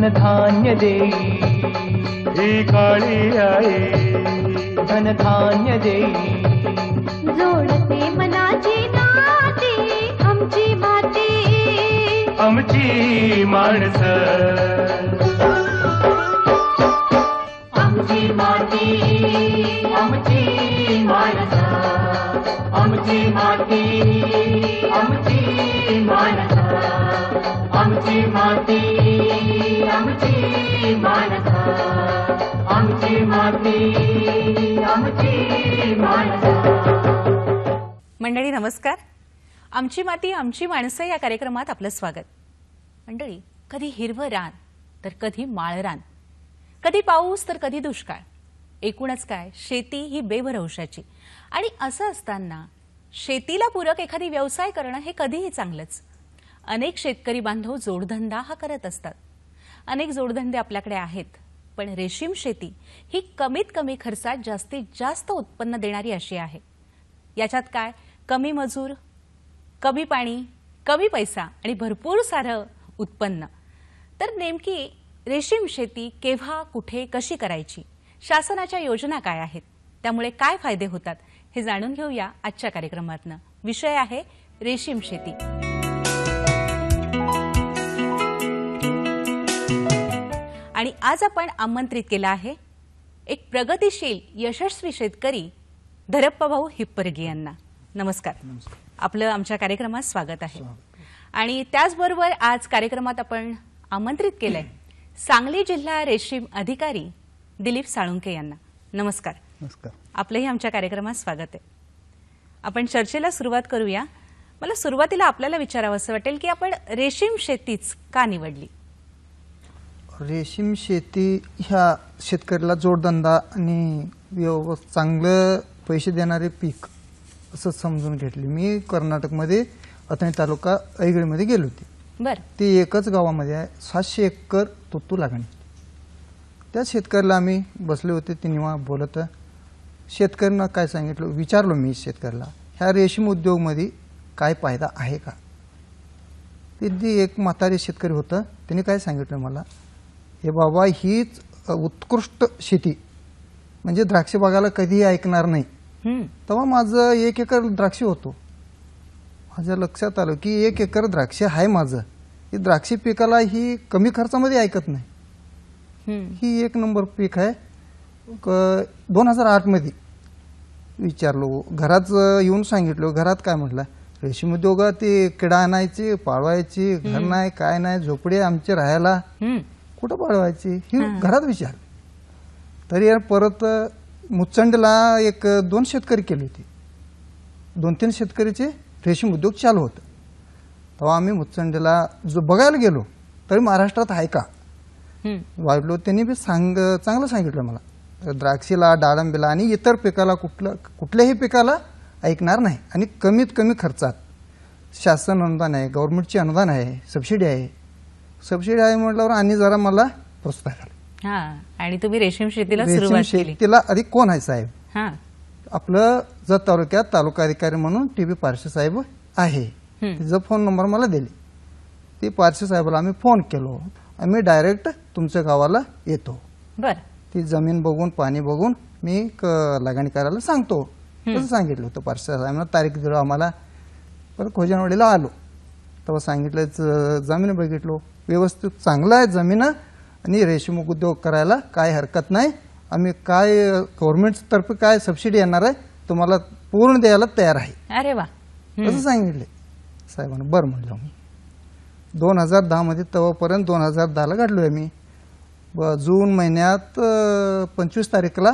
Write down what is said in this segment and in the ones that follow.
धनधान्य देई ही काळी आई धनधान्य देई जोडते मनाची नाती आमची माती आमची माणसं आमची माती आमची माणसं आमची माती आमची माणसं आमची माती मंडळी नमस्कार आमची माती आमची माणसं या कार्यक्रमात आपलं स्वागत मंडळी कधी हिरवं रान तर कधी माळरान कधी पाऊस तर कधी दुष्काळ एकूणच काय शेती ही बेभरवशाची आणि असं असताना शेतीला पूरक एखादी व्यवसाय करणं हे कधीही चांगलंच अनेक शेतकरी बांधव जोडधंदा हा करत असतात अनेक जोडधंदे आपल्याकडे आहेत पण रेशीम शेती ही कमीत कमी खर्चात जास्तीत जास्त उत्पन्न देणारी अशी आहे याच्यात काय कमी मजूर कमी पाणी कमी पैसा आणि भरपूर सारं उत्पन्न तर नेमकी रेशीम शेती केव्हा कुठे कशी करायची शासनाच्या योजना काय आहेत त्यामुळे काय फायदे होतात हे जाणून घेऊया आजच्या कार्यक्रमातनं विषय आहे रेशीम शेती आणि आज आपण आमंत्रित केलं आहे एक प्रगतिशील यशस्वी शेतकरी धरप्पा भाऊ हिप्परगी यांना नमस्कार आपलं आमच्या कार्यक्रमात स्वागत आहे आणि त्याचबरोबर आज कार्यक्रमात आपण आमंत्रित केलंय सांगली जिल्हा रेशीम अधिकारी दिलीप साळुंके यांना नमस्कार नमस्कार आपलंही आमच्या कार्यक्रमात स्वागत आहे आपण चर्चेला सुरुवात करूया मला सुरुवातीला आपल्याला विचारावं असं वाटेल की आपण रेशीम शेतीच का निवडली रेशीम शेती ह्या शेतकऱ्याला जोडधंदा आणि व्यव चांगलं पैसे देणारे पीक असं समजून घेतले मी कर्नाटकमध्ये अथणी तालुका ऐगळीमध्ये गेलो होते बर ते एकच गावामध्ये आहे सातशे एकर तोतू लागणे त्या शेतकऱ्याला आम्ही बसले होते ते निवा बोलत शेतकऱ्यांना काय सांगितलं विचारलो मी शेतकऱ्याला ह्या रेशीम उद्योगमध्ये काय फायदा आहे का ते एक म्हातारे शेतकरी होतं त्यांनी काय सांगितलं मला हे बाबा हीच उत्कृष्ट शेती म्हणजे द्राक्ष बागाला कधीही ऐकणार नाही तेव्हा माझं एक एकर द्राक्ष होतो माझ्या लक्षात आलं की एक एकर द्राक्ष आहे माझं ही द्राक्ष पिकाला ही कमी खर्चामध्ये ऐकत नाही ही एक नंबर पीक आहे दोन हजार आठमध्ये विचारलो घरात येऊन सांगितलं घरात काय म्हटलं रेशीम उद्योगात ते किडा आणायची पाळवायची घर नाही काय नाही झोपडी आमचे राहायला कुठं पाळवायची ही घरात विचार तरी परत मुचंडला एक दोन शेतकरी केली होती दोन तीन शेतकरीचे रेशीम उद्योग चालू होतं तेव्हा आम्ही मुचंडला जो बघायला गेलो तरी महाराष्ट्रात आहे का वाटलो त्यांनी बी सांग चांगलं सांगितलं मला द्राक्षीला डाळंबीला आणि इतर पिकाला कुठलं कुठल्याही पिकाला ऐकणार नाही आणि कमीत कमी खर्चात शासन अनुदान आहे गव्हर्नमेंटचे अनुदान आहे सबसिडी आहे सबसिडी आहे म्हटल्यावर आणि जरा मला प्रोत्साहन आलं आणि तुम्ही रेशीम शेतीला रेशीम शेतीला अधिक कोण आहे साहेब आपलं जत तालुक्यात तालुका अधिकारी म्हणून टी बी पारशे साहेब आहे तिचा फोन नंबर मला दिले ती पारशे साहेबाला आम्ही फोन केलो आम्ही डायरेक्ट तुमच्या गावाला येतो बर ती जमीन बघून पाणी बघून मी क- लागणी करायला सांगतो तसं सांगितलं होतं पारशे साहेबांना तारीख दिलो आम्हाला परत खोजनवाडीला आलो तेव्हा सांगितलं जमीन बघितलो व्यवस्थित चांगलं आहे जमीन आणि रेशीम उद्योग करायला काय हरकत नाही आम्ही काय तर्फे काय सबसिडी येणार आहे तुम्हाला पूर्ण द्यायला तयार आहे अरे वा असं सांगितले साहेबांना बरं म्हणलं मी दोन हजार दहामध्ये तवापर्यंत दोन हजार दहाला काढलो आहे मी जून महिन्यात पंचवीस तारीखला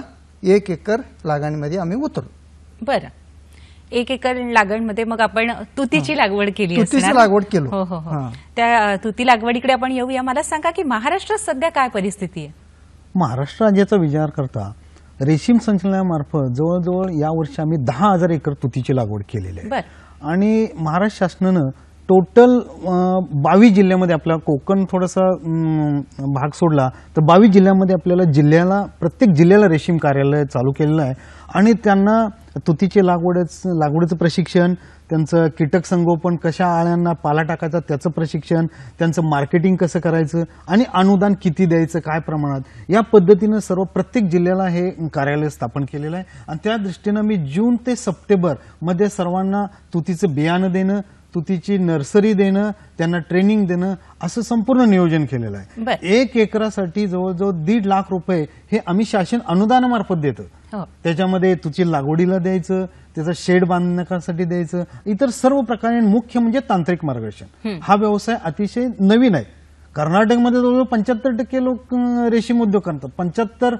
एक एकर लागणीमध्ये आम्ही उतरलो बरं एक एकर लागणमध्ये मग आपण तुतीची लागवड केली तुतीची लागवड केली हो हो, हो. त्या तुती लागवडीकडे आपण येऊया मला सांगा की महाराष्ट्रात सध्या काय परिस्थिती आहे महाराष्ट्र राज्याचा विचार करता रेशीम संचलनामार्फत जवळजवळ या वर्षी आम्ही दहा हजार एकर तुतीची लागवड केलेली आहे आणि महाराष्ट्र शासनानं टोटल बावीस जिल्ह्यामध्ये आपला कोकण थोडासा भाग सोडला तर बावीस जिल्ह्यामध्ये आपल्याला जिल्ह्याला प्रत्येक जिल्ह्याला रेशीम कार्यालय चालू केलेलं आहे आणि त्यांना तुतीचे लागवड लागवडीचं प्रशिक्षण त्यांचं कीटक संगोपन कशा आळ्यांना पाला टाकायचा त्याचं प्रशिक्षण त्यांचं मार्केटिंग कसं करायचं आणि अनुदान किती द्यायचं काय प्रमाणात या पद्धतीनं सर्व प्रत्येक जिल्ह्याला हे कार्यालय स्थापन केलेलं आहे आणि त्या दृष्टीनं मी जून ते सप्टेंबर मध्ये सर्वांना तुतीचं बियाणं देणं स्तुतीची नर्सरी देणं त्यांना ट्रेनिंग देणं असं संपूर्ण नियोजन केलेलं आहे एक एकरासाठी जवळजवळ दीड लाख रुपये हे आम्ही शासन अनुदानामार्फत देतं हो. त्याच्यामध्ये तुची लागवडीला द्यायचं त्याचं शेड बांधण्यासाठी द्यायचं इतर सर्व प्रकारे मुख्य म्हणजे तांत्रिक मार्गदर्शन हा व्यवसाय अतिशय नवीन आहे कर्नाटकमध्ये जवळजवळ पंच्याहत्तर टक्के लोक रेशीम उद्योग करतात पंच्याहत्तर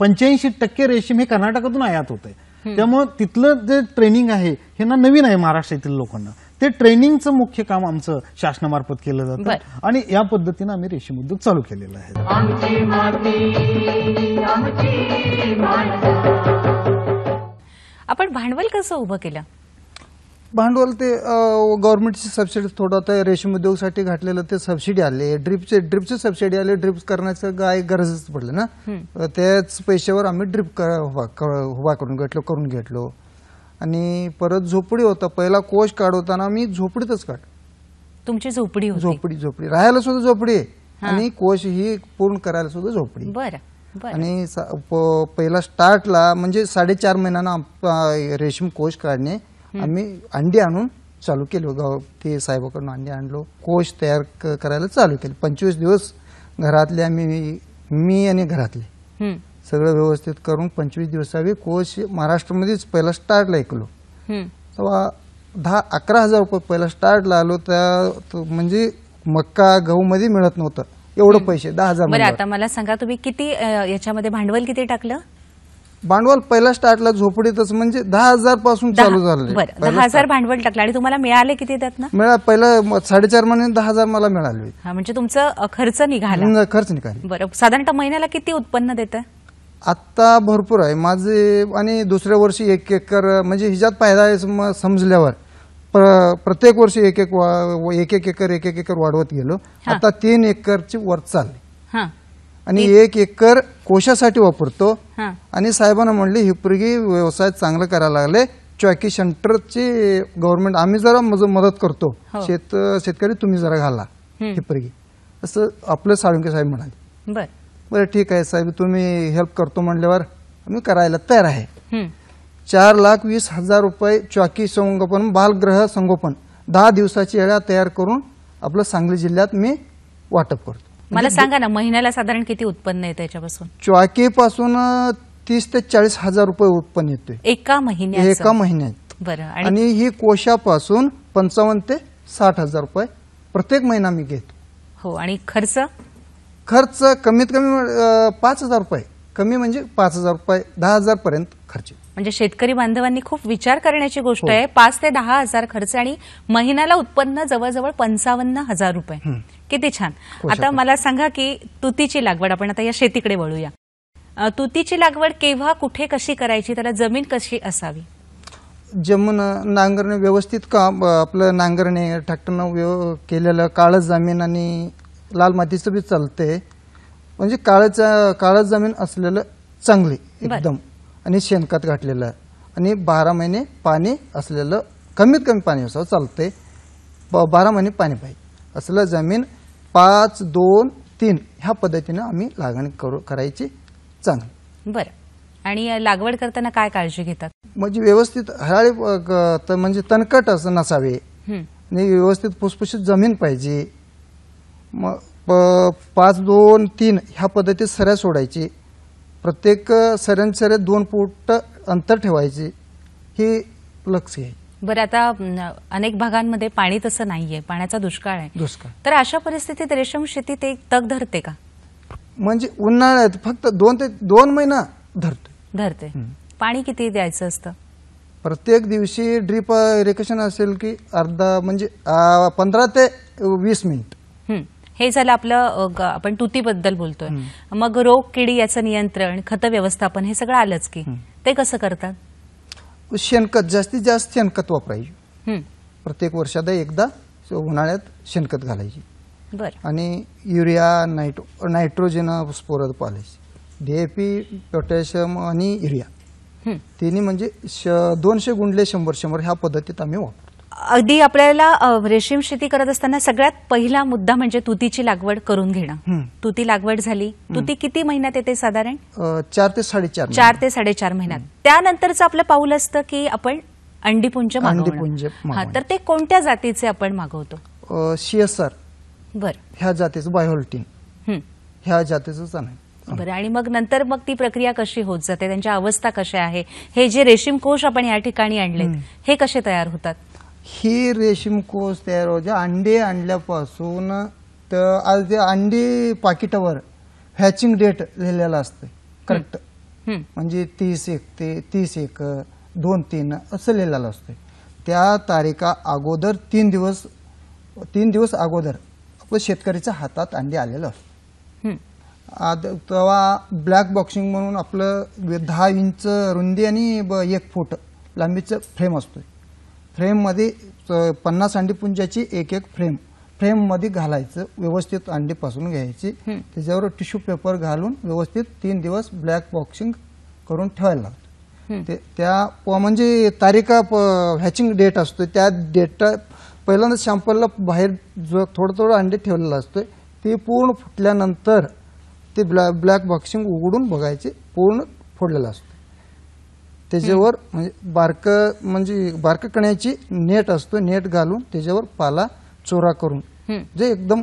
पंच्याऐंशी टक्के रेशीम हे कर्नाटकातून आयात होत आहे त्यामुळं तिथलं जे ट्रेनिंग आहे हे ना नवीन आहे महाराष्ट्रातील लोकांना ते ट्रेनिंगचं मुख्य काम आमचं शासनामार्फत केलं जातं आणि या पद्धतीनं आम्ही रेशीम उद्योग चालू केलेला आहे आपण भांडवल कसं उभं केलं भांडवल ते गव्हर्नमेंटची सबसिडी थोडं आता रेशीम उद्योगासाठी घातलेलं ते सबसिडी आले ड्रिपचे ड्रिपचे सबसिडी आले ड्रिप करण्याचं काय गरजच पडलं ना त्याच पैशावर आम्ही ड्रिप उभा करून घेतलो करून घेतलो आणि परत झोपडी होता पहिला कोश काढवताना मी झोपडीतच काढ तुमची झोपडी झोपडी झोपडी राहायला सुद्धा झोपडी आणि कोश ही पूर्ण करायला सुद्धा झोपडी बरं आणि पहिला स्टार्टला म्हणजे साडेचार महिन्यानं रेशीम कोश काढणे आम्ही अंडी आणून चालू केलो गाव ते साहेबाकडून अंडी आणलो कोश तयार करायला चालू केलं पंचवीस दिवस घरातले आम्ही मी आणि घरातले सगळं व्यवस्थित करून पंचवीस दिवसावी कोश महाराष्ट्रामध्येच पहिला स्टार्टला ऐकलो तेव्हा दहा अकरा हजार रुपये पहिला स्टार्टला आलो त्या म्हणजे मक्का गहू मध्ये मिळत नव्हतं एवढं पैसे दहा हजार आता मला सांगा तुम्ही किती याच्यामध्ये भांडवल किती टाकलं भांडवल पहिला स्टार्टला झोपडीतच म्हणजे दहा हजार पासून चालू झालं दहा हजार भांडवल टाकलं आणि तुम्हाला मिळाले किती त्यात मिळा पहिला साडेचार महिने दहा हजार मला मिळाले म्हणजे तुमचं खर्च निघाला खर्च निघाले बरं साधारणतः महिन्याला किती उत्पन्न देत आता भरपूर आहे माझे आणि दुसऱ्या वर्षी एक एकर म्हणजे हिच्यात फायदा आहे समजल्यावर प्र- प्रत्येक वर्षी एक एक एक एक एकर एक एक एकर वाढवत गेलो आता तीन एकरची वर चालली आणि एक एकर कोशासाठी वापरतो आणि साहेबांना म्हणले ही पुरगी व्यवसाय चांगला करायला लागले चॉकी सेंटरची गव्हर्नमेंट आम्ही जरा मदत करतो हो. शेत शेतकरी तुम्ही जरा घाला ही असं आपलं साळुंके साहेब म्हणाले बरं ठीक आहे साहेब तुम्ही हेल्प करतो म्हणल्यावर आम्ही करायला तयार आहे चार लाख वीस हजार रुपये चॉकी संगोपन बालग्रह संगोपन दहा दिवसाची वेळा तयार करून आपलं सांगली जिल्ह्यात मी वाटप करतो म्हणजे मला सांगा ना महिन्याला साधारण किती उत्पन्न येते याच्यापासून पासून तीस ते चाळीस हजार रुपये उत्पन्न येते एका महिन्यात एका महिन्यात बरं आणि ही कोशापासून पंचावन्न ते साठ हजार रुपये प्रत्येक महिना मी घेतो हो आणि खर्च खर्च कमीत कमी पाच हजार रुपये कमी म्हणजे पाच हजार रुपये दहा हजार पर्यंत खर्च म्हणजे शेतकरी बांधवांनी खूप विचार करण्याची गोष्ट हो. आहे पाच ते दहा हजार खर्च आणि महिन्याला उत्पन्न जवळजवळ पंचावन्न हजार रुपये किती छान आता मला सांगा की तुतीची लागवड आपण आता या शेतीकडे वळूया तुतीची लागवड केव्हा कुठे कशी करायची त्याला जमीन कशी असावी जमून नांगरणे व्यवस्थित का आपलं नांगरणे ट्रॅक्टरनं व्यव केलेलं काळं जमीन आणि लाल मातीचं बी चालते म्हणजे काळं काळं जमीन असलेलं चांगली एकदम आणि शेणखत घातलेलं आणि बारा महिने पाणी असलेलं कमीत कमी पाणी असावं चालते बारा महिने पाणी पाहिजे असलं जमीन पाच दोन तीन ह्या पद्धतीनं आम्ही लागण करू करायची चांगली बरं आणि लागवड करताना काय काळजी घेतात म्हणजे व्यवस्थित हराळी म्हणजे तणकट असं नसावे आणि व्यवस्थित फुसफुशीत जमीन पाहिजे मग पाच दोन तीन ह्या पद्धतीत सऱ्या सोडायची प्रत्येक सऱ्यांसऱ्या दोन फूट अंतर ठेवायचे ही लक्ष आहे बरं आता अनेक भागांमध्ये पाणी तसं नाहीये पाण्याचा दुष्काळ आहे दुष्काळ तर अशा परिस्थितीत रेशम शेती ते तग धरते का म्हणजे उन्हाळ्यात फक्त दोन ते दोन महिना धरते धरते पाणी किती द्यायचं असतं प्रत्येक दिवशी ड्रीप इरिगेशन असेल की अर्धा म्हणजे पंधरा ते वीस मिनिट हे झालं आपलं आपण तुतीबद्दल बोलतोय मग रोग किडी याचं नियंत्रण खत व्यवस्थापन हे सगळं आलंच की ते कसं करतात शेणखत जास्तीत जास्त शेणखत वापरायची प्रत्येक वर्षाचा एकदा उन्हाळ्यात शेणखत घालायची आणि युरिया नायट्रो नायट्रोजन स्फोरत पालायची डीएपी पोटॅशियम आणि युरिया तिन्ही म्हणजे दोनशे गुंडले शंभर शंभर ह्या पद्धतीत आम्ही वापरतो अगदी आपल्याला रेशीम शेती करत असताना सगळ्यात पहिला मुद्दा म्हणजे तुतीची लागवड करून घेणं तुती लागवड झाली तुती किती महिन्यात येते साधारण चार ते साडेचार चार ते साडेचार महिन्यात त्यानंतरचं आपलं पाऊल असतं की आपण अंडीपुंज अंडीपुंज तर ते कोणत्या जातीचे आपण मागवतो शिएसआर बर ह्या जातीचं बायोल्टीन ह्या जातीचंच आहे बरं आणि मग नंतर मग ती प्रक्रिया कशी होत जाते त्यांच्या अवस्था कशा आहे हे जे रेशीम कोश आपण या ठिकाणी आणलेत हे कसे तयार होतात ही रेशीम कोस तयार रोज अंडे आणल्यापासून तर आज ते अंडी पाकिटावर हॅचिंग डेट लिहिलेला असते करेक्ट म्हणजे तीस एक ते तीस एक दोन तीन असं लिहिलेलं असतं त्या तारीखा अगोदर तीन दिवस तीन दिवस अगोदर आपलं शेतकऱ्याच्या हातात अंडे आलेलं असतं तेव्हा ब्लॅक बॉक्सिंग म्हणून आपलं दहा इंच रुंदी आणि एक फूट लांबीचं फ्रेम असतो फ्रेममध्ये पन्नास अंडीपुंजाची एक एक फ्रेम फ्रेममध्ये घालायचं व्यवस्थित अंडी पासून घ्यायची त्याच्यावर टिश्यू पेपर घालून व्यवस्थित तीन दिवस ब्लॅक बॉक्सिंग करून ठेवायला लागतो ते त्या म्हणजे तारीख हॅचिंग डेट असतो त्या डेट पहिल्यांदा शॅम्पलला बाहेर जो थोडं थोडं अंडे ठेवलेलं असतो ते पूर्ण फुटल्यानंतर ते ब्लॅक बॉक्सिंग उघडून बघायचे पूर्ण फोडलेलं असतं त्याच्यावर म्हणजे बारक म्हणजे बारक कण्याची नेट असतो नेट घालून त्याच्यावर पाला चोरा करून जे एकदम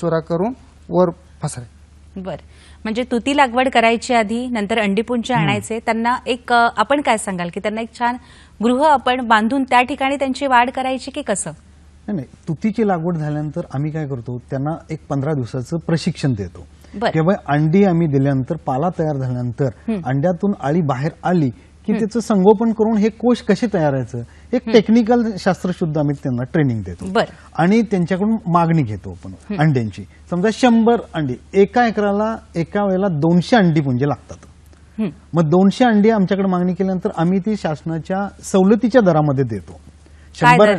चोरा करून वर फसाय बर म्हणजे तुती लागवड करायची आधी नंतर अंडीपुंज आणायचे त्यांना एक आपण काय सांगाल की त्यांना एक छान गृह आपण बांधून त्या ठिकाणी त्यांची वाढ करायची की कसं नाही नाही तुतीची लागवड झाल्यानंतर आम्ही काय करतो त्यांना एक पंधरा दिवसाचं प्रशिक्षण देतो किंवा अंडी आम्ही दिल्यानंतर पाला तयार झाल्यानंतर अंड्यातून आळी बाहेर आली की त्याचं संगोपन करून हे कोश कसे तयार व्हायचं एक टेक्निकल शास्त्रशुद्ध आम्ही त्यांना ट्रेनिंग देतो आणि त्यांच्याकडून मागणी घेतो आपण अंड्यांची समजा शंभर अंडी एका एकराला एका वेळेला दोनशे अंडी म्हणजे लागतात मग दोनशे अंडी आमच्याकडे मागणी केल्यानंतर आम्ही ती शासनाच्या सवलतीच्या दरामध्ये देतो शंभर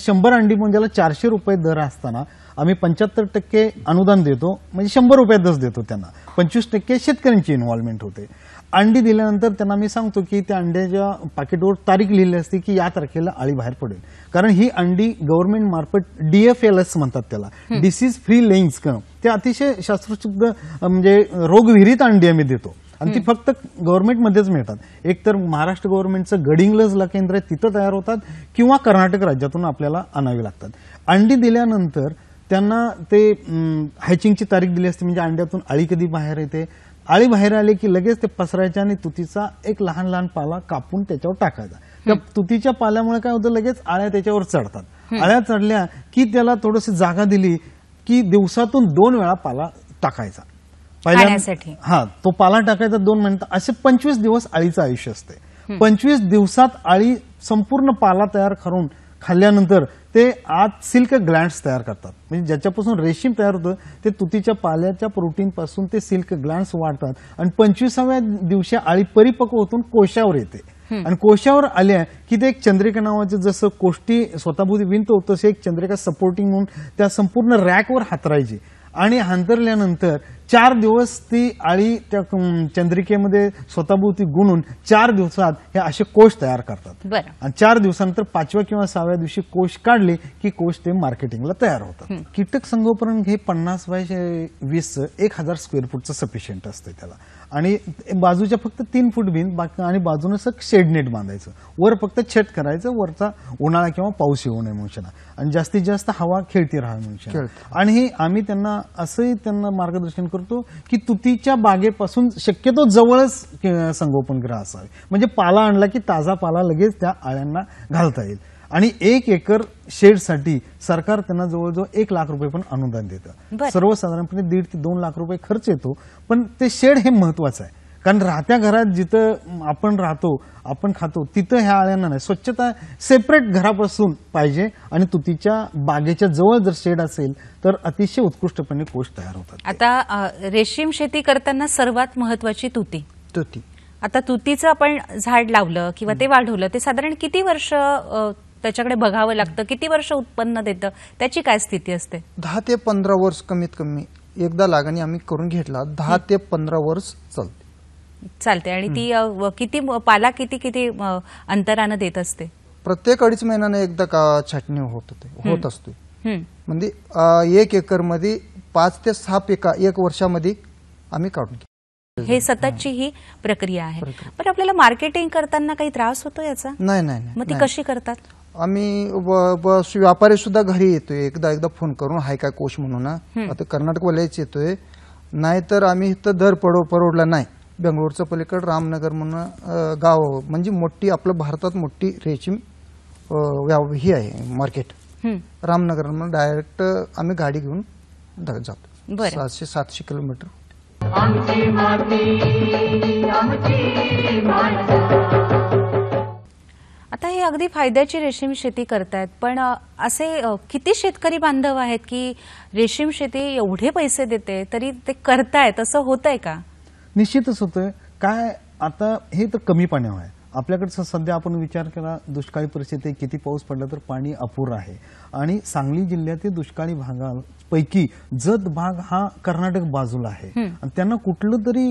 शंभर अंडी म्हणजे चारशे रुपये दर असताना आम्ही पंच्याहत्तर टक्के अनुदान देतो म्हणजे शंभर रुपये देतो त्यांना पंचवीस टक्के शेतकऱ्यांची इन्व्हॉल्वमेंट होते अंडी दिल्यानंतर त्यांना मी सांगतो की त्या अंड्याच्या पाकिटवर तारीख लिहिली असते की या तारखेला आळी बाहेर पडेल कारण ही अंडी गव्हर्नमेंट मार्फत डीएफएलएस म्हणतात त्याला डिसीज फ्री करून ते अतिशय शास्त्रशुद्ध म्हणजे रोगविरित अंडी आम्ही देतो आणि ती फक्त गव्हर्नमेंटमध्येच मिळतात एकतर महाराष्ट्र गव्हर्नमेंटचं गडिंग्लजला केंद्र आहे तिथं तयार होतात किंवा कर्नाटक राज्यातून आपल्याला आणावी लागतात अंडी दिल्यानंतर त्यांना ते हायचिंगची तारीख दिली असते म्हणजे अंड्यातून अळी कधी बाहेर येते आळी बाहेर आली की लगेच ते पसरायच्या आणि तुतीचा एक लहान लहान पाला कापून त्याच्यावर टाकायचा त्या तुतीच्या पाल्यामुळे काय होतं लगेच आळ्या त्याच्यावर चढतात आळ्या चढल्या की त्याला थोडीशी जागा दिली की दिवसातून दोन वेळा पाला टाकायचा पहिल्यासाठी हा तो पाला टाकायचा दोन मिनिट असे पंचवीस दिवस आळीचं आयुष्य असते पंचवीस दिवसात आळी संपूर्ण पाला तयार करून खाल्ल्यानंतर ते आत सिल्क ग्लँड्स तयार करतात म्हणजे ज्याच्यापासून रेशीम तयार होतं ते तुतीच्या पाल्याच्या प्रोटीनपासून ते सिल्क ग्लँड्स वाढतात आणि पंचवीसाव्या दिवशी आळी परिपक्व होतून कोशावर येते आणि कोशावर आल्या की ते एक चंद्रिका नावाचं जसं कोष्टी स्वतःभूती विंत तसे एक चंद्रिका सपोर्टिंग म्हणून त्या संपूर्ण रॅकवर हातरायची आणि हंतरल्यानंतर चार दिवस ती आळी त्या चंद्रिकेमध्ये स्वतःभोवती गुणून चार दिवसात हे असे कोश तयार करतात आणि चार दिवसानंतर पाचव्या किंवा सहाव्या दिवशी कोश काढले की कोश ते मार्केटिंगला तयार होतात कीटक संगोपन हे पन्नास बाय वीस एक हजार स्क्वेअर फूटचं सफिशियंट असतं त्याला आणि बाजूच्या फक्त तीन फूट भिंत बाकी आणि बाजूनं असं शेड नेट बांधायचं वर फक्त छत करायचं वरचा उन्हाळा किंवा पाऊस येऊ नये म्हणून आणि जास्तीत जास्त हवा खेळती राहावी म्हणून आणि आम्ही त्यांना असंही त्यांना मार्गदर्शन करतो की तुतीच्या बागेपासून शक्यतो जवळच संगोपन ग्रह असावे म्हणजे पाला आणला की ताजा पाला लगेच त्या आळ्यांना घालता येईल आणि एक एकर शेडसाठी सरकार त्यांना जवळजवळ एक लाख रुपये पण अनुदान देतं सर्वसाधारणपणे दीड ते दोन लाख रुपये खर्च येतो पण ते शेड हे महत्वाचं आहे कारण राहत्या घरात जिथं आपण राहतो आपण खातो तिथं ह्या आळ्यांना नाही स्वच्छता सेपरेट घरापासून पाहिजे आणि तुतीच्या बागेच्या जवळ जर शेड असेल तर अतिशय उत्कृष्टपणे कोष तयार होतात आता रेशीम शेती करताना सर्वात महत्वाची तुती तुती आता तुतीचं आपण झाड लावलं किंवा ते वाढवलं ते साधारण किती वर्ष त्याच्याकडे बघावं लागतं किती वर्ष उत्पन्न देतं त्याची काय स्थिती असते दहा ते पंधरा वर्ष कमीत कमी एकदा लागणी आम्ही करून घेतला दहा ते पंधरा वर्ष चालते चालते आणि ती किती पाला किती किती अंतरानं देत असते प्रत्येक अडीच महिन्याने एकदा का छाटणी होत होते होत असते म्हणजे एक एकर मध्ये पाच ते सहा पिका एक वर्षामध्ये आम्ही काढून घेतो हे सततची ही प्रक्रिया आहे पण आपल्याला मार्केटिंग करताना काही त्रास होतो याचा नाही नाही मग ती कशी करतात आम्ही व्यापारी सुद्धा घरी येतोय एकदा एकदा फोन करून हाय काय कोश म्हणून आता कर्नाटकवाल्याच येतोय नाहीतर आम्ही इथं दर पडो परवडला नाही बेंगलोरचं पलीकड रामनगर म्हणून गाव म्हणजे मोठी आपलं भारतात मोठी रेशीम ही आहे मार्केट रामनगर म्हणून डायरेक्ट आम्ही गाडी घेऊन जातो सातशे सातशे किलोमीटर आता हे अगदी फायद्याची रेशीम शेती करतायत पण असे किती शेतकरी बांधव आहेत की रेशीम शेती एवढे पैसे देते तरी ते करतायत असं होत आहे का निश्चितच होतंय काय आता हे तर कमी पाण्यावर आहे आपल्याकडचं सध्या आपण विचार केला दुष्काळी परिस्थिती किती पाऊस पडला तर पाणी अपूर आहे आणि सांगली जिल्ह्यातील दुष्काळी भागापैकी जत भाग हा कर्नाटक बाजूला आहे आणि त्यांना कुठलं तरी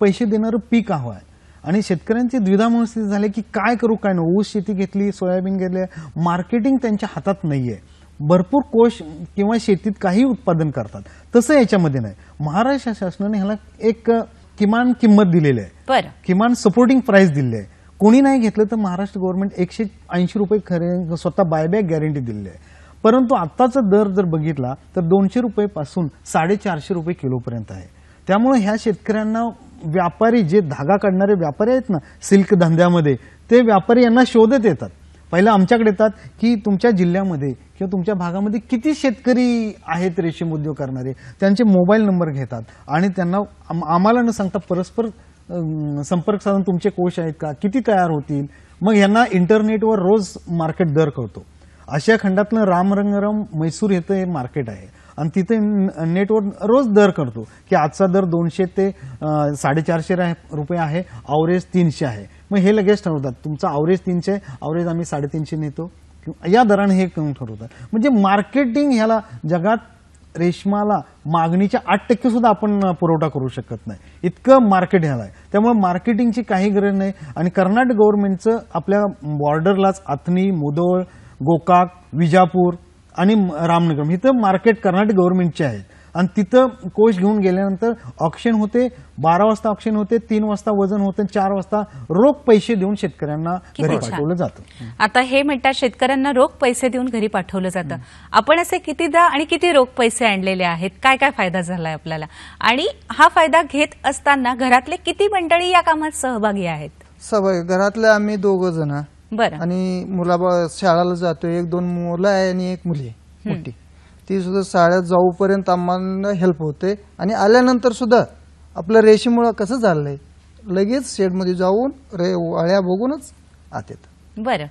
पैसे देणारं पीक हवं आहे आणि शेतकऱ्यांची द्विधा मनस्थिती झाली की काय करू काय नाही ऊस शेती घेतली सोयाबीन घेतली मार्केटिंग त्यांच्या हातात नाही आहे भरपूर कोश किंवा शेतीत काही उत्पादन करतात तसं याच्यामध्ये नाही महाराष्ट्र शासनाने ह्याला एक किमान किंमत दिलेली आहे किमान सपोर्टिंग प्राइस दिली आहे कोणी नाही घेतलं तर महाराष्ट्र गव्हर्नमेंट एकशे ऐंशी रुपये खरे स्वतः बायबॅक गॅरंटी दिली आहे परंतु आत्ताचा दर जर बघितला तर दोनशे रुपयेपासून साडेचारशे रुपये किलोपर्यंत आहे त्यामुळे ह्या शेतकऱ्यांना व्यापारी जे धागा काढणारे व्यापारी आहेत ना सिल्क धंद्यामध्ये ते व्यापारी यांना शोधत येतात पहिलं आमच्याकडे येतात की तुमच्या जिल्ह्यामध्ये किंवा तुमच्या भागामध्ये किती शेतकरी आहेत रेशीम उद्योग करणारे त्यांचे मोबाईल नंबर घेतात आणि त्यांना आम्हाला न सांगता परस्पर संपर्क साधन तुमचे कोश आहेत का किती तयार होतील मग यांना इंटरनेटवर रोज मार्केट दर कळतो आशिया खंडातलं रामरंगरम मैसूर येथे हे मार्केट आहे आणि तिथे नेटवर रोज दर करतो की आजचा दर दोनशे ते साडेचारशे रुपये आहे आवरेज तीनशे आहे मग हे लगेच ठरवतात तुमचा ऑवरेज तीनशे आवरेज आम्ही साडेतीनशे नेतो या दराने हे ठरवतात म्हणजे मार्केटिंग ह्याला जगात रेशमाला मागणीच्या आठ टक्के सुद्धा आपण पुरवठा करू शकत नाही इतकं मार्केट ह्याला आहे त्यामुळे मार्केटिंगची काही गरज नाही आणि कर्नाटक गव्हर्नमेंटचं आपल्या बॉर्डरलाच अथनी मुदोळ गोकाक विजापूर आणि रामनगरम हिथं मार्केट कर्नाटक गव्हर्नमेंटचे आहे आणि तिथं कोष घेऊन गेल्यानंतर ऑप्शन होते बारा वाजता ऑप्शन होते तीन वाजता वजन होतं चार वाजता रोख पैसे देऊन शेतकऱ्यांना घरी पाठवलं जातं आता हे म्हणतात शेतकऱ्यांना रोख पैसे देऊन घरी पाठवलं जातं आपण असे कितीदा आणि किती रोख पैसे आणलेले आहेत काय काय फायदा झालाय आपल्याला आणि हा फायदा घेत असताना घरातले किती मंडळी या कामात सहभागी आहेत सहभागी घरातले आम्ही दोघ जण बरं आणि मुलाबा शाळेला जातो एक दोन मुलं आहे आणि एक मुली आहे मोठी ती सुद्धा शाळेत जाऊपर्यंत आम्हाला हेल्प होते आणि आल्यानंतर सुद्धा आपलं रेशीमुळं कसं झालंय लगेच शेडमध्ये जाऊन रे अळ्या बघूनच आत बर बरं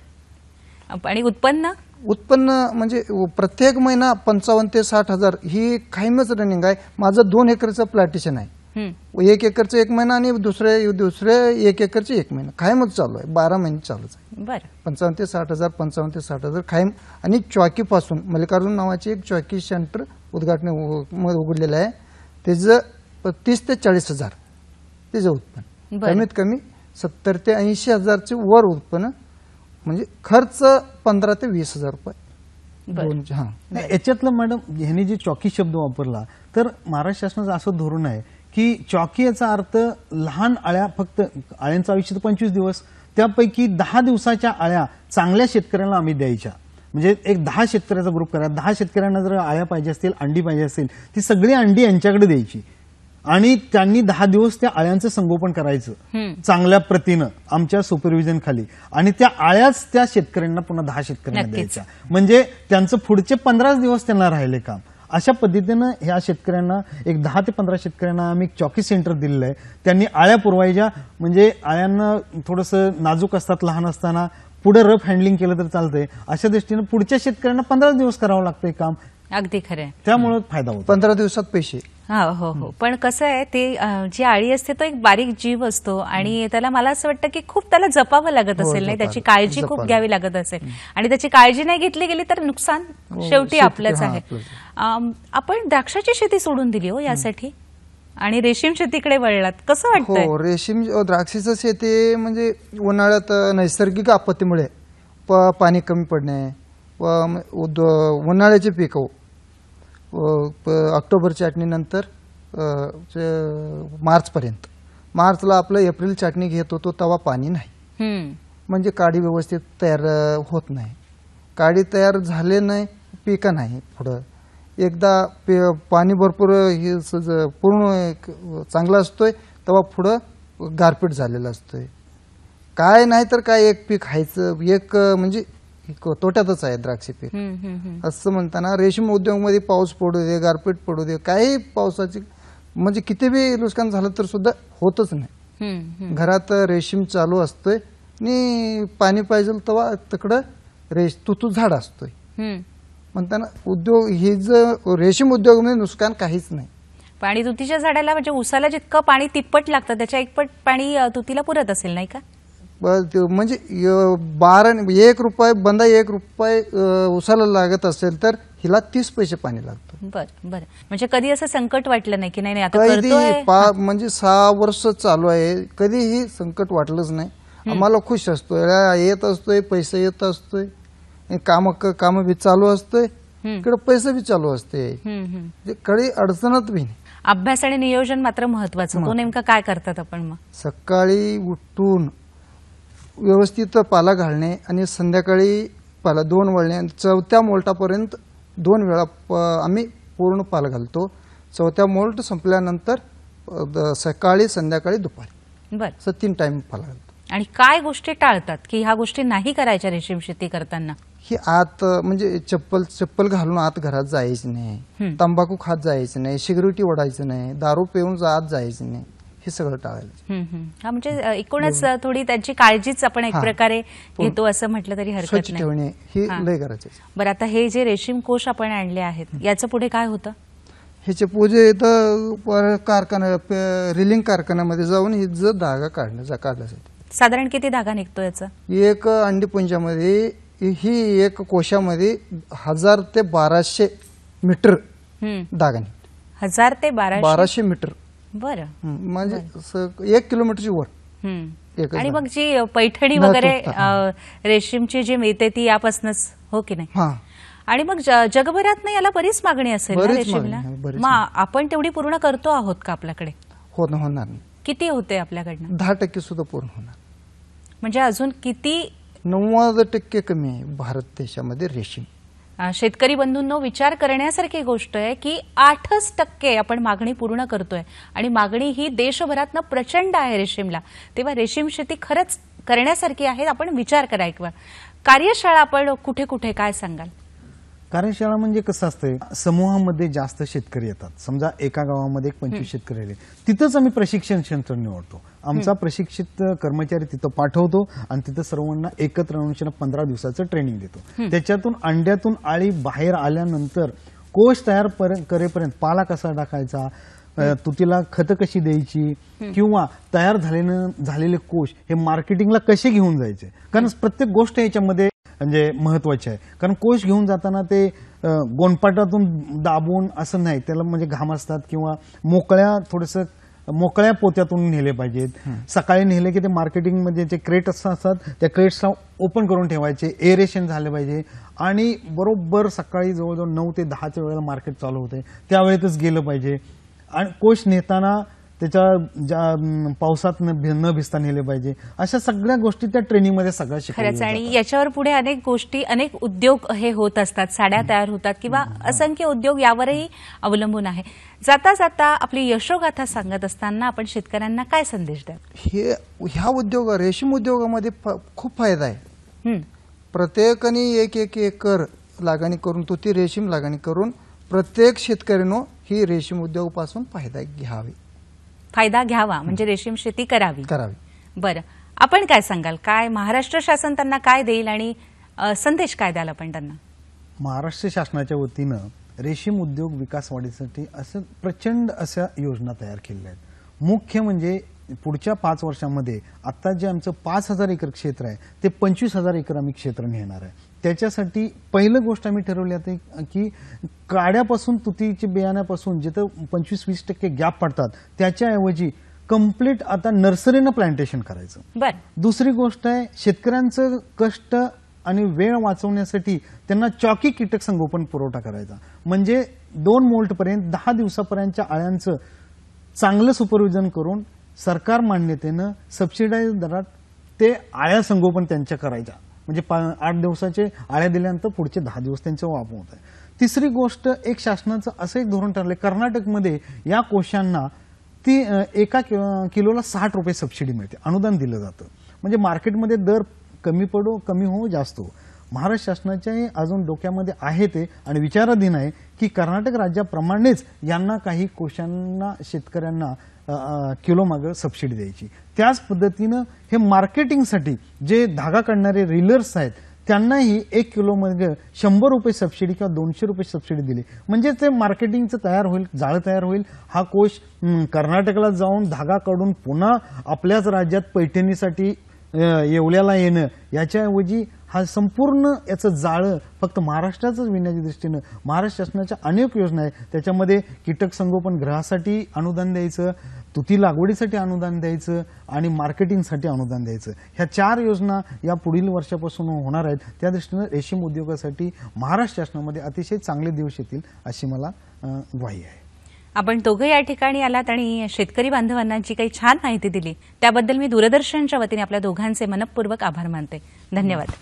आणि उत्पन्न उत्पन्न म्हणजे प्रत्येक महिना पंचावन्न ते साठ हजार ही कायमच रनिंग आहे माझं दोन एकरचं प्लॅटेशन आहे एक एकरचं एक महिना आणि दुसरे दुसरे एक एकरचे एक महिना कायमच चालू आहे बारा महिने चालूच आहे पंचावन्न ते साठ हजार पंचावन्न ते साठ हजार कायम आणि चॉकीपासून मल्लिकार्जुन नावाचे एक चॉकी सेंटर उद्घाटन उघडलेलं आहे त्याचं तीस ते चाळीस हजार त्याचं उत्पन्न कमीत कमी सत्तर ते ऐंशी हजारचे वर उत्पन्न म्हणजे खर्च पंधरा ते वीस हजार रुपये याच्यातलं मॅडम ह्याने जे चॉकी शब्द वापरला तर महाराष्ट्र शासनाचं असं धोरण आहे की चॉकी अर्थ लहान अळ्या फक्त अळ्यांचं आयुष्य पंचवीस दिवस त्यापैकी दहा दिवसाच्या अळ्या चांगल्या शेतकऱ्यांना आम्ही द्यायच्या म्हणजे एक दहा शेतकऱ्याचा ग्रुप करा दहा शेतकऱ्यांना जर आळ्या पाहिजे असतील अंडी पाहिजे असतील ती सगळी अंडी यांच्याकडे द्यायची आणि त्यांनी दहा दिवस त्या आळ्यांचं संगोपन करायचं चांगल्या प्रतीनं आमच्या सुपरविजन खाली आणि त्या आळ्याच त्या शेतकऱ्यांना पुन्हा दहा शेतकऱ्यांना द्यायच्या म्हणजे त्यांचं पुढचे पंधराच दिवस त्यांना राहिले काम अशा पद्धतीनं ह्या शेतकऱ्यांना एक दहा ते पंधरा शेतकऱ्यांना आम्ही एक चॉकी सेंटर दिलेलं आहे त्यांनी आळ्या पुरवायच्या म्हणजे आळ्यांना थोडंसं नाजूक असतात लहान असताना पुढे रफ हँडलिंग केलं तर चालतंय अशा दृष्टीनं पुढच्या शेतकऱ्यांना पंधरा दिवस करावं लागतंय काम अगदी खरं त्यामुळे फायदा होतो पंधरा दिवसात पैसे हा हो हो पण कसं आहे ते जी आळी असते तो एक बारीक जीव असतो आणि त्याला मला असं वाटतं की खूप त्याला जपावं लागत हो, असेल नाही त्याची काळजी खूप घ्यावी लागत असेल आणि त्याची काळजी नाही घेतली गेली तर नुकसान हो, शेवटी आपलंच आहे आपण द्राक्षाची शेती सोडून दिली हो यासाठी आणि रेशीम शेतीकडे वळलात कसं वाटतं हो रेशीम द्राक्षीचं शेती म्हणजे उन्हाळ्यात नैसर्गिक आपत्तीमुळे पाणी कमी पडणे उन्हाळ्याचे पीक हो. ऑक्टोबर चाटणीनंतर मार्चपर्यंत मार्चला आपलं एप्रिल चाटणी घेत होतो तेव्हा पाणी नाही म्हणजे काडी व्यवस्थित तयार होत नाही काडी तयार झाले नाही पिकं नाही पुढं एकदा पे पाणी भरपूर पूर्ण चांगला असतोय तेव्हा पुढं गारपीट झालेला असतोय काय नाही तर काय एक पीक खायचं एक म्हणजे तोट्यातच आहे द्राक्षे पीक असं म्हणताना रेशीम मध्ये पाऊस पडू दे गारपीट पडू दे काही पावसाची म्हणजे किती बी नुकसान झालं तर सुद्धा होतच नाही घरात रेशीम चालू असतोय आणि पाणी पाहिजे तेव्हा तिकडं रेश तुतू झाड असतोय म्हणताना उद्योग हे जर रेशीम मध्ये नुकसान काहीच नाही पाणी तुतीच्या झाडाला म्हणजे उसाला जितकं पाणी तिप्पट लागतं त्याच्या एकपट पाणी तुतीला पुरत असेल नाही का म्हणजे बारा एक रुपये बंदा एक रुपये उसाला लागत असेल तर हिला तीस पैसे पाणी लागतं बरं बरं म्हणजे कधी असं संकट वाटलं नाही की नाही आता कधी म्हणजे सहा वर्ष चालू आहे कधीही संकट वाटलंच नाही आम्हाला खुश असतो येत असतोय पैसे येत असतोय काम काम बी चालू असतोय इकडे पैसे बी चालू असते म्हणजे कधी कडे अडचणच बी नाही. अभ्यास आणि नियोजन मात्र महत्वाचं तो नेमकं काय करतात आपण मग सकाळी उठून व्यवस्थित पाला घालणे आणि संध्याकाळी पाला दोन वळणे आणि चौथ्या मोल्टापर्यंत दोन वेळा प आम्ही पूर्ण पाला घालतो चौथ्या मोल्ट संपल्यानंतर सकाळी संध्याकाळी दुपारी बरं असं तीन टाईम पाला घालतो आणि काय गोष्टी टाळतात की ह्या गोष्टी नाही करायच्या रेशीम शेती करताना ही आत म्हणजे चप्पल चप्पल घालून आत घरात जायचं नाही तंबाखू खात जायचं नाही सिगरेटी ओढायचं नाही दारू पिऊन आत जायचं नाही हे सगळं टाळायला म्हणजे एकूणच थोडी त्यांची काळजीच आपण एक प्रकारे घेतो असं म्हटलं तरी हरकत नाही ही लय करायचं बरं आता हे जे रेशीम कोश आपण आणले आहेत याचं पुढे काय होतं ह्याचे पूजे इथं कारखाना रिलिंग कारखान्यामध्ये जाऊन हे जर धागा काढण्याचा काढला साधारण किती धागा निघतो याचा एक अंडीपुंजामध्ये ही एक कोशामध्ये हजार ते बाराशे मीटर धागा निघतो हजार ते बाराशे बाराशे मीटर बरं म्हणजे एक किलोमीटरची वर आणि मग जी पैठणी वगैरे रेशीमची जी मिळते ती यापासूनच हो की नाही आणि मग जगभरात नाही याला बरीच मागणी असेल रेशीमला मग आपण तेवढी पूर्ण करतो आहोत का आपल्याकडे हो होणार किती होते आपल्याकडनं दहा टक्के सुद्धा पूर्ण होणार म्हणजे अजून किती नव्वद टक्के कमी आहे भारत देशामध्ये रेशीम शेतकरी बंधूंनो विचार करण्यासारखी गोष्ट आहे की आठच टक्के आपण मागणी पूर्ण करतोय आणि मागणी ही देशभरातनं प्रचंड आहे रेशीमला तेव्हा रेशीम शेती खरंच करण्यासारखी आहे आपण विचार करा एक कार्यशाळा आपण कुठे कुठे काय सांगाल कार्यशाळा म्हणजे कसं असतंय समूहामध्ये जास्त शेतकरी येतात समजा एका गावामध्ये एक पंचवीस शेतकरी आले तिथंच आम्ही प्रशिक्षण क्षेत्र निवडतो आमचा प्रशिक्षित कर्मचारी तिथं पाठवतो आणि तिथं सर्वांना एकत्र आणून पंधरा दिवसाचं ट्रेनिंग देतो त्याच्यातून अंड्यातून आळी बाहेर आल्यानंतर कोश तयार करेपर्यंत पाला कसा टाकायचा तुतीला खतं कशी द्यायची किंवा तयार झालेलं झालेले कोश हे मार्केटिंगला कसे घेऊन जायचे कारण प्रत्येक गोष्ट याच्यामध्ये म्हणजे महत्वाचे आहे कारण कोष घेऊन जाताना ते गोंडपाटातून दाबून असं नाही त्याला म्हणजे घाम असतात किंवा मोकळ्या थोडंसं मोकळ्या पोत्यातून नेले पाहिजेत सकाळी नेले की ते मार्केटिंगमध्ये जे क्रेट्स असतात त्या क्रेट्सला ओपन करून ठेवायचे एरेशन झाले पाहिजे आणि बरोबर सकाळी जवळजवळ नऊ ते दहाच्या वेळेला मार्केट चालू होते त्यावेळेतच गेलं पाहिजे आणि कोश नेताना त्याच्या ज्या पावसात न भिजता नेले पाहिजे अशा सगळ्या गोष्टी त्या ट्रेनिंगमध्ये सगळ्या खरंच आणि याच्यावर पुढे अनेक गोष्टी अनेक उद्योग हे होत असतात साड्या तयार होतात किंवा असंख्य उद्योग यावरही अवलंबून आहे जाता जाता आपली यशोगाथा सांगत असताना आपण शेतकऱ्यांना काय संदेश द्या हे ह्या उद्योग रेशीम उद्योगामध्ये खूप फायदा आहे प्रत्येकाने एक एक एकर लागणी करून तो ती रेशीम लागणी करून प्रत्येक शेतकऱ्यानं ही रेशीम उद्योगापासून फायदा घ्यावी फायदा घ्यावा म्हणजे रेशीम शेती करावी करावी बरं आपण काय सांगाल काय महाराष्ट्र शासन त्यांना काय देईल आणि संदेश काय द्याल आपण त्यांना महाराष्ट्र शासनाच्या वतीनं रेशीम उद्योग विकास वाढीसाठी असं प्रचंड अशा योजना तयार केलेल्या आहेत मुख्य म्हणजे पुढच्या पाच वर्षामध्ये आत्ता जे आमचं पाच हजार एकर क्षेत्र आहे ते पंचवीस हजार एकर आम्ही क्षेत्र नेणार आहे त्याच्यासाठी पहिलं गोष्ट आम्ही ठरवली आहे की काड्यापासून तुतीच्या बियाण्यापासून जिथं पंचवीस वीस टक्के गॅप पडतात त्याच्याऐवजी कम्प्लीट आता नर्सरीनं प्लांटेशन करायचं दुसरी गोष्ट आहे शेतकऱ्यांचं कष्ट आणि वेळ वाचवण्यासाठी त्यांना चॉकी कीटक संगोपन पुरवठा करायचा म्हणजे दोन मोल्टपर्यंत दहा दिवसापर्यंतच्या आळ्यांचं चांगलं सुपरविजन करून सरकार मान्यतेनं सबसिडाईज दरात ते आळ्या संगोपन त्यांच्या करायच्या म्हणजे आठ दिवसाचे आळ्या दिल्यानंतर पुढचे दहा दिवस त्यांचं वाप होत आहे तिसरी गोष्ट एक शासनाचं असं एक धोरण ठरलं कर्नाटकमध्ये या कोशांना ती एका किलोला साठ रुपये सबसिडी मिळते अनुदान दिलं जातं म्हणजे मार्केटमध्ये दर कमी पडो कमी हो जास्त हो महाराष्ट्र शासनाच्याही अजून डोक्यामध्ये आहे ते आणि विचाराधीन आहे की कर्नाटक राज्याप्रमाणेच यांना काही कोशांना शेतकऱ्यांना किलोमागं सबसिडी द्यायची त्याच पद्धतीनं हे मार्केटिंगसाठी जे धागा काढणारे रिलर्स आहेत त्यांनाही एक किलोमध्ये शंभर रुपये सबसिडी किंवा दोनशे रुपये सबसिडी दिली म्हणजे ते मार्केटिंगचं तयार होईल जाळं तयार होईल हा कोश कर्नाटकला जाऊन धागा काढून पुन्हा आपल्याच राज्यात पैठणीसाठी येवल्याला येणं याच्याऐवजी हा संपूर्ण याचं जाळं फक्त महाराष्ट्राचंच विण्याच्या दृष्टीनं महाराष्ट्र शासनाच्या अनेक योजना आहेत त्याच्यामध्ये कीटक संगोपन ग्रहासाठी अनुदान द्यायचं तुती लागवडीसाठी अनुदान द्यायचं आणि मार्केटिंगसाठी अनुदान द्यायचं ह्या चार योजना या पुढील वर्षापासून होणार आहेत त्या दृष्टीनं रेशीम उद्योगासाठी महाराष्ट्र शासनामध्ये अतिशय चांगले दिवस येतील अशी मला ग्वाही आहे आपण दोघं या ठिकाणी आलात आणि शेतकरी बांधवांना जी काही छान माहिती दिली त्याबद्दल मी दूरदर्शनच्या वतीने आपल्या दोघांचे मनपूर्वक आभार मानते धन्यवाद